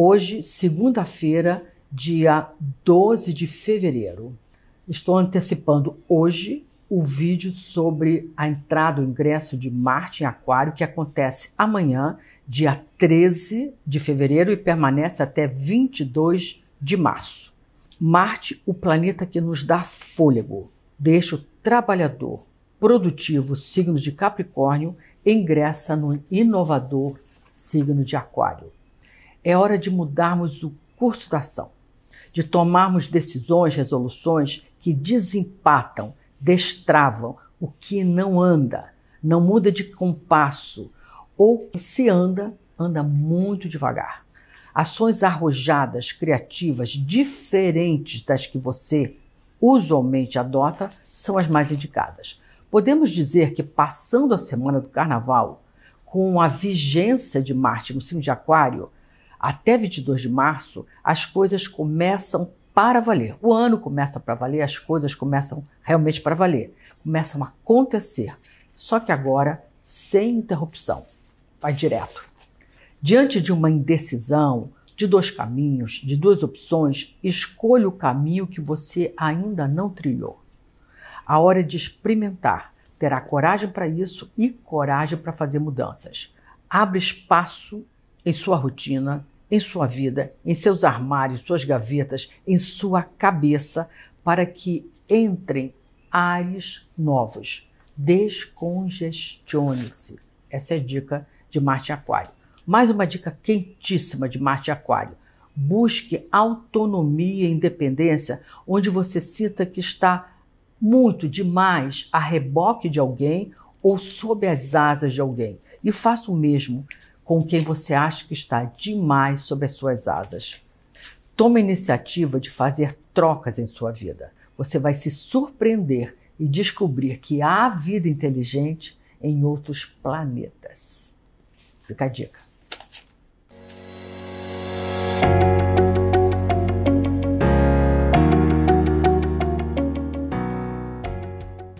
Hoje, segunda-feira, dia 12 de fevereiro. Estou antecipando hoje o vídeo sobre a entrada, o ingresso de Marte em Aquário, que acontece amanhã, dia 13 de fevereiro, e permanece até 22 de março. Marte, o planeta que nos dá fôlego, deixa o trabalhador produtivo, signos de Capricórnio, ingressa no inovador, signo de Aquário. É hora de mudarmos o curso da ação, de tomarmos decisões, resoluções que desempatam, destravam o que não anda, não muda de compasso ou se anda, anda muito devagar. Ações arrojadas, criativas, diferentes das que você usualmente adota, são as mais indicadas. Podemos dizer que passando a semana do carnaval, com a vigência de Marte no signo de Aquário, até 22 de março, as coisas começam para valer. O ano começa para valer, as coisas começam realmente para valer. Começam a acontecer. Só que agora, sem interrupção. Vai direto. Diante de uma indecisão, de dois caminhos, de duas opções, escolha o caminho que você ainda não trilhou. A hora de experimentar, terá coragem para isso e coragem para fazer mudanças. Abre espaço em sua rotina, em sua vida, em seus armários, suas gavetas, em sua cabeça, para que entrem ares novos. Descongestione-se. Essa é a dica de Marte Aquário. Mais uma dica quentíssima de Marte Aquário. Busque autonomia e independência onde você sinta que está muito demais a reboque de alguém ou sob as asas de alguém. E faça o mesmo com quem você acha que está demais sob as suas asas. Tome a iniciativa de fazer trocas em sua vida. Você vai se surpreender e descobrir que há vida inteligente em outros planetas. Fica a dica.